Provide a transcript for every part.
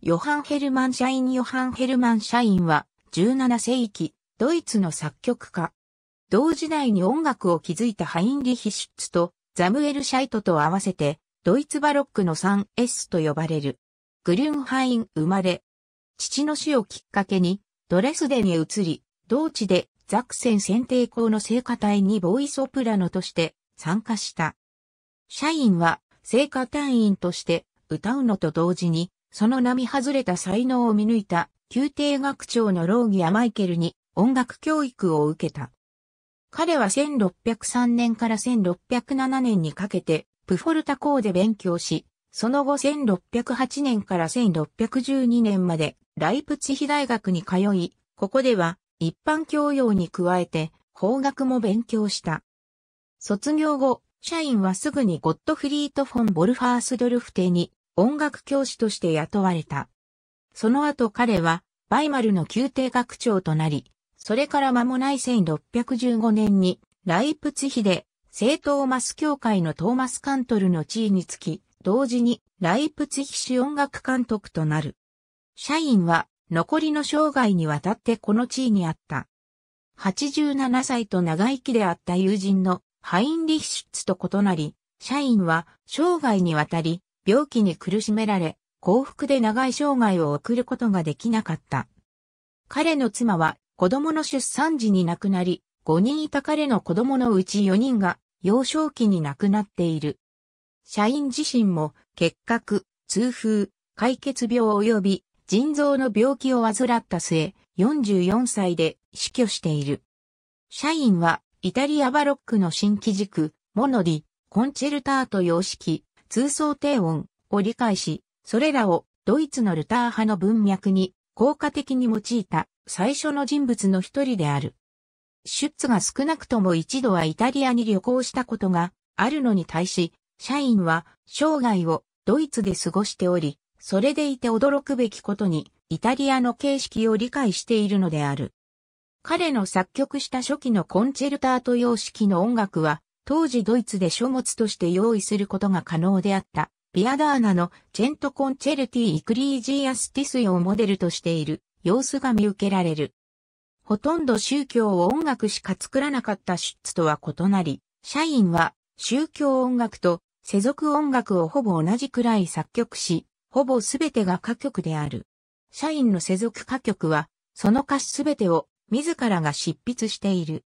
ヨハン・ヘルマン・シャイン・ヨハン・ヘルマン・シャインは、17世紀、ドイツの作曲家。同時代に音楽を築いたハインリヒ・シュッツと、ザムエル・シャイトと合わせて、ドイツバロックの 3S と呼ばれる。グリュンハイン生まれ。父の死をきっかけに、ドレスデンへ移り、同地でザクセン選定校の聖歌隊にボーイソプラノとして参加した。シャインは聖歌隊員として歌うのと同時にその並外れた才能を見抜いた、宮廷学長のローギア・マイケルに音楽教育を受けた。彼は1603年から1607年にかけて、プフォルタ校で勉強し、その後1608年から1612年まで、ライプツヒ大学に通い、ここでは一般教養に加えて、法学も勉強した。卒業後、社員はすぐにゴットフリート・フォン・ボルファースドルフ邸に音楽教師として雇われた。その後彼は、バイマルの宮廷学長となり、それから間もない1615年に、ライプツヒで、聖トーマス教会のトーマスカントルの地位につき、同時に、ライプツヒ市音楽監督となる。社員は、残りの生涯にわたってこの地位にあった。87歳と長生きであった友人のハインリヒシュッツと異なり、社員は生涯にわたり病気に苦しめられ、幸福で長い生涯を送ることができなかった。彼の妻は子供の出産時に亡くなり、5人いた彼の子供のうち4人が幼少期に亡くなっている。社員自身も結核、痛風、解決病及び腎臓の病気を患った末、44歳で死去している。社員はイタリアバロックの新機軸、モノリ、コンチェルターと様式、通奏低音を理解し、それらをドイツのルター派の文脈に効果的に用いた最初の人物の一人である。シュッツが少なくとも一度はイタリアに旅行したことがあるのに対し、社員は生涯をドイツで過ごしており、それでいて驚くべきことにイタリアの形式を理解しているのである。彼の作曲した初期のコンチェルターと様式の音楽は当時ドイツで書物として用意することが可能であった、ビアダーナのチェントコンチェルティ・イクリージーアスティスをモデルとしている様子が見受けられる。ほとんど宗教を音楽しか作らなかったシュッツとは異なり、社員は宗教音楽と世俗音楽をほぼ同じくらい作曲し、ほぼすべてが歌曲である。社員の世俗歌曲は、その歌詞すべてを自らが執筆している。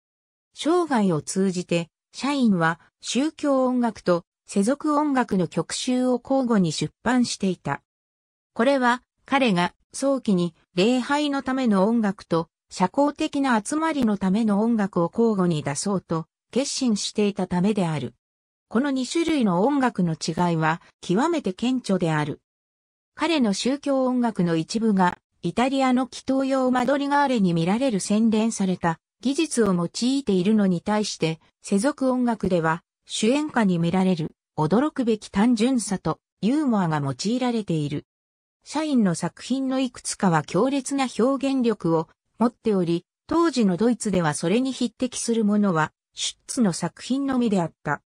生涯を通じて社員は宗教音楽と世俗音楽の曲集を交互に出版していた。これは彼が早期に礼拝のための音楽と社交的な集まりのための音楽を交互に出そうと決心していたためである。この2種類の音楽の違いは極めて顕著である。彼の宗教音楽の一部がイタリアの祈祷用マドリガーレに見られる洗練された技術を用いているのに対して世俗音楽では、主演歌に見られる、驚くべき単純さと、ユーモアが用いられている。社員の作品のいくつかは強烈な表現力を持っており、当時のドイツではそれに匹敵するものは、シュッツの作品のみであった。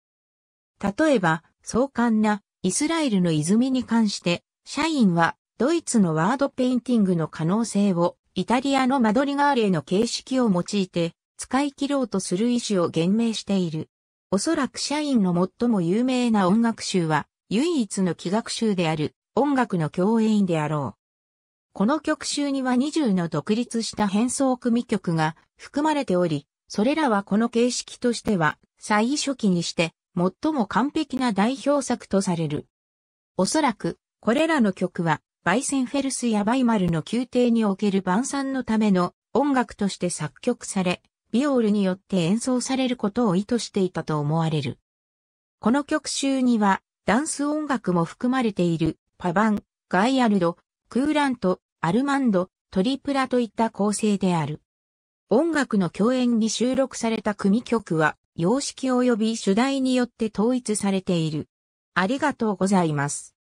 例えば、壮観なイスラエルの泉に関して、社員はドイツのワードペインティングの可能性をイタリアのマドリガーレの形式を用いて使い切ろうとする意思を言明している。おそらく社員の最も有名な音楽集は、唯一の器楽集である、音楽の共員であろう。この曲集には20の独立した変装組曲が含まれており、それらはこの形式としては、最初期にして、最も完璧な代表作とされる。おそらく、これらの曲は、バイセンフェルスやバイマルの宮廷における晩餐のための音楽として作曲され、ビオールによって演奏されることを意図していたと思われる。この曲集には、ダンス音楽も含まれている、パバン、ガイアルド、クーラント、アルマンド、トリプラといった構成である。音楽の共演に収録された組曲は、様式及び主題によって統一されている。ありがとうございます。